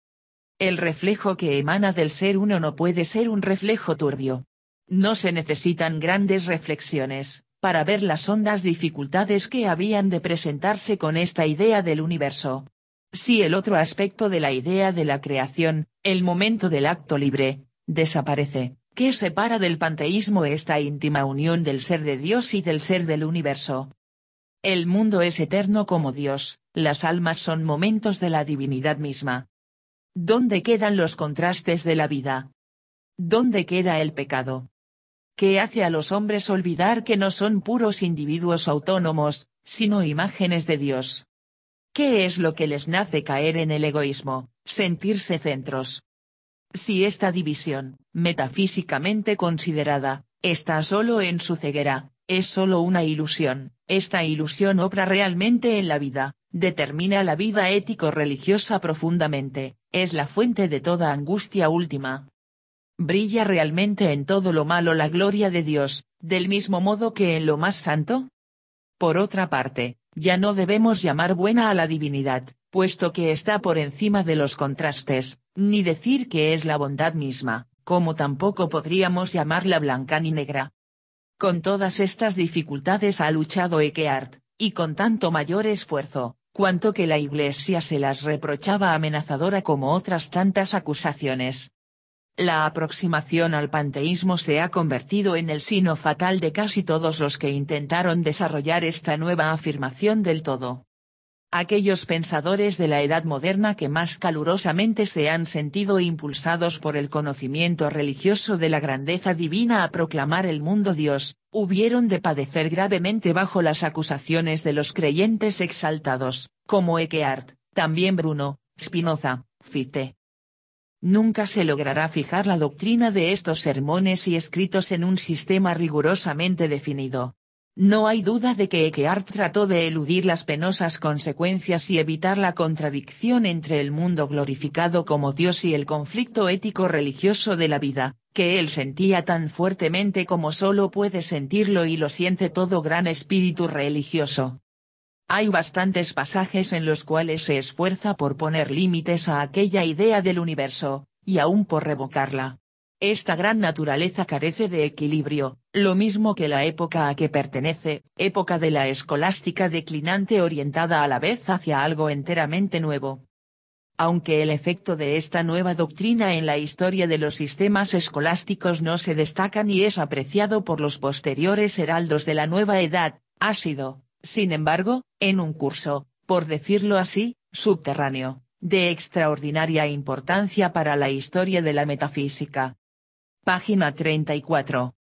El reflejo que emana del ser uno no puede ser un reflejo turbio. No se necesitan grandes reflexiones, para ver las hondas dificultades que habían de presentarse con esta idea del universo. Si el otro aspecto de la idea de la creación, el momento del acto libre, desaparece, ¿qué separa del panteísmo esta íntima unión del ser de Dios y del ser del universo? El mundo es eterno como Dios, las almas son momentos de la divinidad misma, ¿Dónde quedan los contrastes de la vida? ¿Dónde queda el pecado? ¿Qué hace a los hombres olvidar que no son puros individuos autónomos, sino imágenes de Dios. ¿Qué es lo que les nace caer en el egoísmo, sentirse centros? Si esta división, metafísicamente considerada, está solo en su ceguera, es solo una ilusión, esta ilusión obra realmente en la vida, Determina la vida ético-religiosa profundamente, es la fuente de toda angustia última. Brilla realmente en todo lo malo la gloria de Dios, del mismo modo que en lo más santo. Por otra parte, ya no debemos llamar buena a la divinidad, puesto que está por encima de los contrastes, ni decir que es la bondad misma, como tampoco podríamos llamarla blanca ni negra. Con todas estas dificultades ha luchado Ekeart, y con tanto mayor esfuerzo, cuanto que la Iglesia se las reprochaba amenazadora como otras tantas acusaciones. La aproximación al panteísmo se ha convertido en el sino fatal de casi todos los que intentaron desarrollar esta nueva afirmación del todo aquellos pensadores de la edad moderna que más calurosamente se han sentido impulsados por el conocimiento religioso de la grandeza divina a proclamar el mundo Dios, hubieron de padecer gravemente bajo las acusaciones de los creyentes exaltados, como Eckhart, también Bruno, Spinoza, Fichte. Nunca se logrará fijar la doctrina de estos sermones y escritos en un sistema rigurosamente definido, no hay duda de que Eckhart trató de eludir las penosas consecuencias y evitar la contradicción entre el mundo glorificado como Dios y el conflicto ético-religioso de la vida, que él sentía tan fuertemente como solo puede sentirlo y lo siente todo gran espíritu religioso. Hay bastantes pasajes en los cuales se esfuerza por poner límites a aquella idea del universo, y aún por revocarla. Esta gran naturaleza carece de equilibrio, lo mismo que la época a que pertenece, época de la escolástica declinante orientada a la vez hacia algo enteramente nuevo. Aunque el efecto de esta nueva doctrina en la historia de los sistemas escolásticos no se destaca ni es apreciado por los posteriores heraldos de la nueva edad, ha sido, sin embargo, en un curso, por decirlo así, subterráneo, de extraordinaria importancia para la historia de la metafísica. Página 34.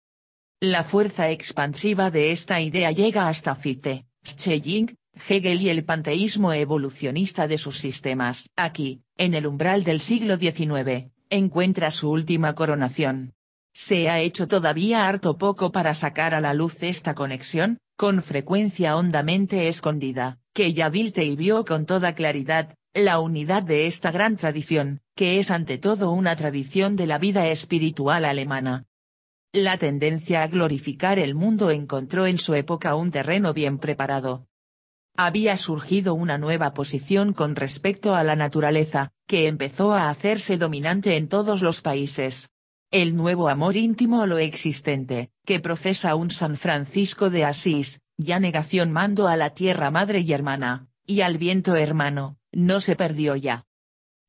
La fuerza expansiva de esta idea llega hasta Fichte, Schelling, Hegel y el panteísmo evolucionista de sus sistemas. Aquí, en el umbral del siglo XIX, encuentra su última coronación. Se ha hecho todavía harto poco para sacar a la luz esta conexión, con frecuencia hondamente escondida, que ya y vio con toda claridad, la unidad de esta gran tradición, que es ante todo una tradición de la vida espiritual alemana. La tendencia a glorificar el mundo encontró en su época un terreno bien preparado. Había surgido una nueva posición con respecto a la naturaleza, que empezó a hacerse dominante en todos los países. El nuevo amor íntimo a lo existente, que profesa un San Francisco de Asís, ya negación mando a la tierra madre y hermana, y al viento hermano, no se perdió ya.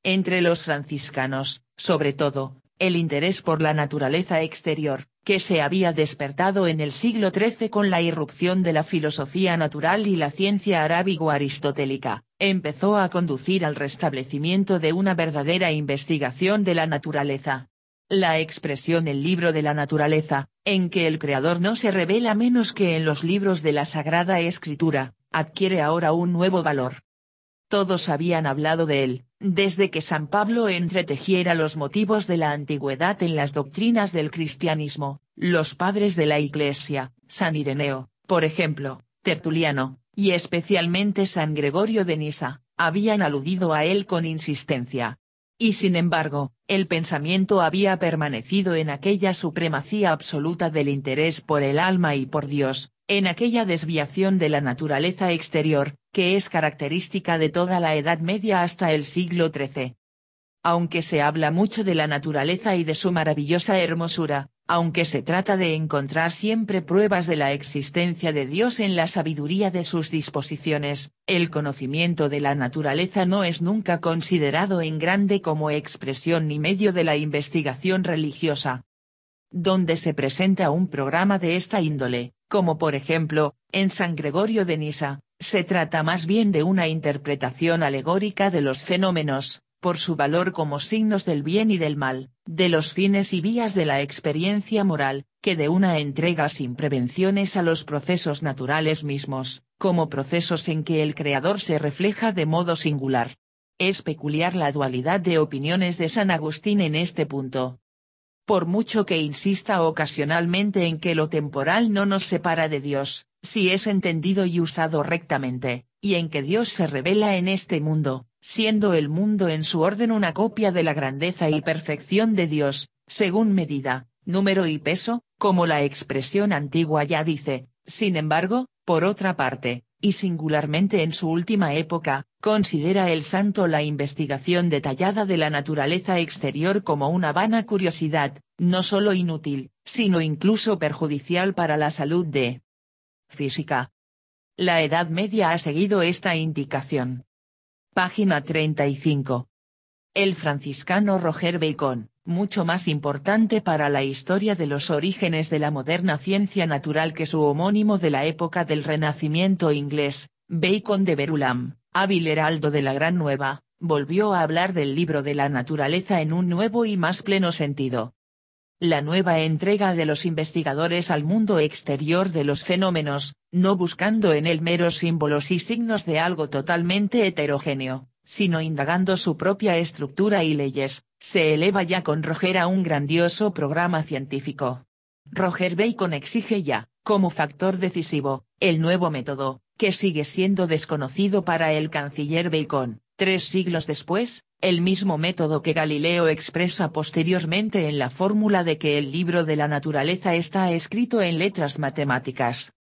Entre los franciscanos, sobre todo, el interés por la naturaleza exterior, que se había despertado en el siglo XIII con la irrupción de la filosofía natural y la ciencia arábigo-aristotélica, empezó a conducir al restablecimiento de una verdadera investigación de la naturaleza. La expresión el libro de la naturaleza, en que el creador no se revela menos que en los libros de la Sagrada Escritura, adquiere ahora un nuevo valor. Todos habían hablado de él, desde que San Pablo entretejiera los motivos de la antigüedad en las doctrinas del cristianismo, los padres de la Iglesia, San Ireneo, por ejemplo, Tertuliano, y especialmente San Gregorio de Nisa, habían aludido a él con insistencia. Y sin embargo, el pensamiento había permanecido en aquella supremacía absoluta del interés por el alma y por Dios, en aquella desviación de la naturaleza exterior, que es característica de toda la Edad Media hasta el siglo XIII. Aunque se habla mucho de la naturaleza y de su maravillosa hermosura, aunque se trata de encontrar siempre pruebas de la existencia de Dios en la sabiduría de sus disposiciones, el conocimiento de la naturaleza no es nunca considerado en grande como expresión ni medio de la investigación religiosa. Donde se presenta un programa de esta índole, como por ejemplo, en San Gregorio de Nisa, se trata más bien de una interpretación alegórica de los fenómenos, por su valor como signos del bien y del mal, de los fines y vías de la experiencia moral, que de una entrega sin prevenciones a los procesos naturales mismos, como procesos en que el creador se refleja de modo singular. Es peculiar la dualidad de opiniones de San Agustín en este punto. Por mucho que insista ocasionalmente en que lo temporal no nos separa de Dios, si es entendido y usado rectamente, y en que Dios se revela en este mundo, siendo el mundo en su orden una copia de la grandeza y perfección de Dios, según medida, número y peso, como la expresión antigua ya dice, sin embargo, por otra parte, y singularmente en su última época, considera el santo la investigación detallada de la naturaleza exterior como una vana curiosidad, no solo inútil, sino incluso perjudicial para la salud de Física. La Edad Media ha seguido esta indicación. Página 35. El franciscano Roger Bacon, mucho más importante para la historia de los orígenes de la moderna ciencia natural que su homónimo de la época del Renacimiento inglés, Bacon de Verulam, hábil heraldo de la Gran Nueva, volvió a hablar del libro de la naturaleza en un nuevo y más pleno sentido. La nueva entrega de los investigadores al mundo exterior de los fenómenos, no buscando en él meros símbolos y signos de algo totalmente heterogéneo, sino indagando su propia estructura y leyes, se eleva ya con Roger a un grandioso programa científico. Roger Bacon exige ya, como factor decisivo, el nuevo método, que sigue siendo desconocido para el canciller Bacon, tres siglos después, el mismo método que Galileo expresa posteriormente en la fórmula de que el libro de la naturaleza está escrito en letras matemáticas.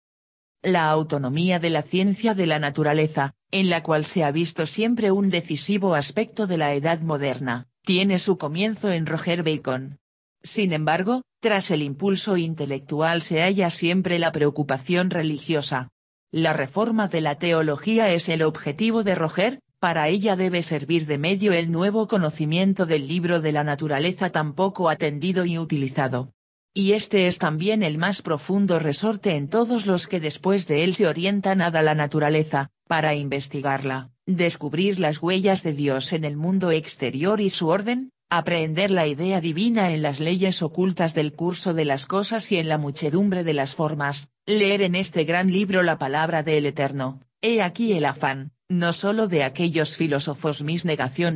La autonomía de la ciencia de la naturaleza, en la cual se ha visto siempre un decisivo aspecto de la edad moderna, tiene su comienzo en Roger Bacon. Sin embargo, tras el impulso intelectual se halla siempre la preocupación religiosa. La reforma de la teología es el objetivo de Roger, para ella debe servir de medio el nuevo conocimiento del libro de la naturaleza tan poco atendido y utilizado. Y este es también el más profundo resorte en todos los que después de él se orientan a la naturaleza, para investigarla, descubrir las huellas de Dios en el mundo exterior y su orden, aprehender la idea divina en las leyes ocultas del curso de las cosas y en la muchedumbre de las formas, leer en este gran libro la palabra del Eterno, he aquí el afán, no solo de aquellos filósofos mis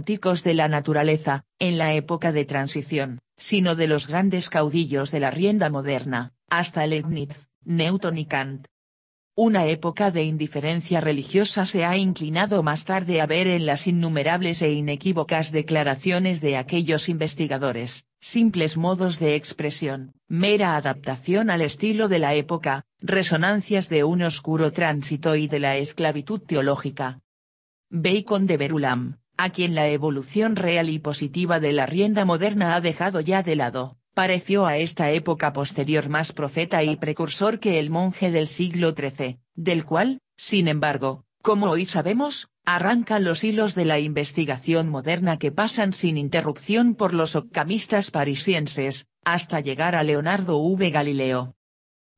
ticos de la naturaleza, en la época de transición, sino de los grandes caudillos de la rienda moderna, hasta Leibniz, Newton y Kant. Una época de indiferencia religiosa se ha inclinado más tarde a ver en las innumerables e inequívocas declaraciones de aquellos investigadores, simples modos de expresión, mera adaptación al estilo de la época, resonancias de un oscuro tránsito y de la esclavitud teológica, Bacon de Berulam, a quien la evolución real y positiva de la rienda moderna ha dejado ya de lado, pareció a esta época posterior más profeta y precursor que el monje del siglo XIII, del cual, sin embargo, como hoy sabemos, arranca los hilos de la investigación moderna que pasan sin interrupción por los occamistas parisienses, hasta llegar a Leonardo V. Galileo.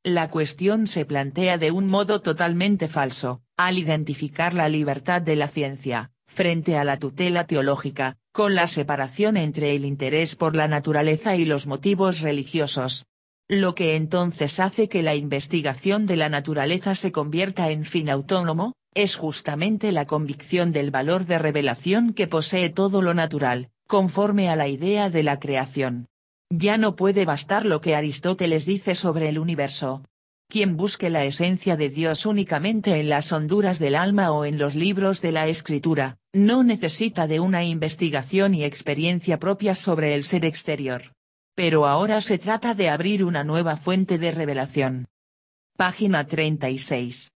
La cuestión se plantea de un modo totalmente falso, al identificar la libertad de la ciencia, frente a la tutela teológica, con la separación entre el interés por la naturaleza y los motivos religiosos. Lo que entonces hace que la investigación de la naturaleza se convierta en fin autónomo, es justamente la convicción del valor de revelación que posee todo lo natural, conforme a la idea de la creación. Ya no puede bastar lo que Aristóteles dice sobre el universo, quien busque la esencia de Dios únicamente en las honduras del alma o en los libros de la escritura, no necesita de una investigación y experiencia propia sobre el ser exterior. Pero ahora se trata de abrir una nueva fuente de revelación. Página 36.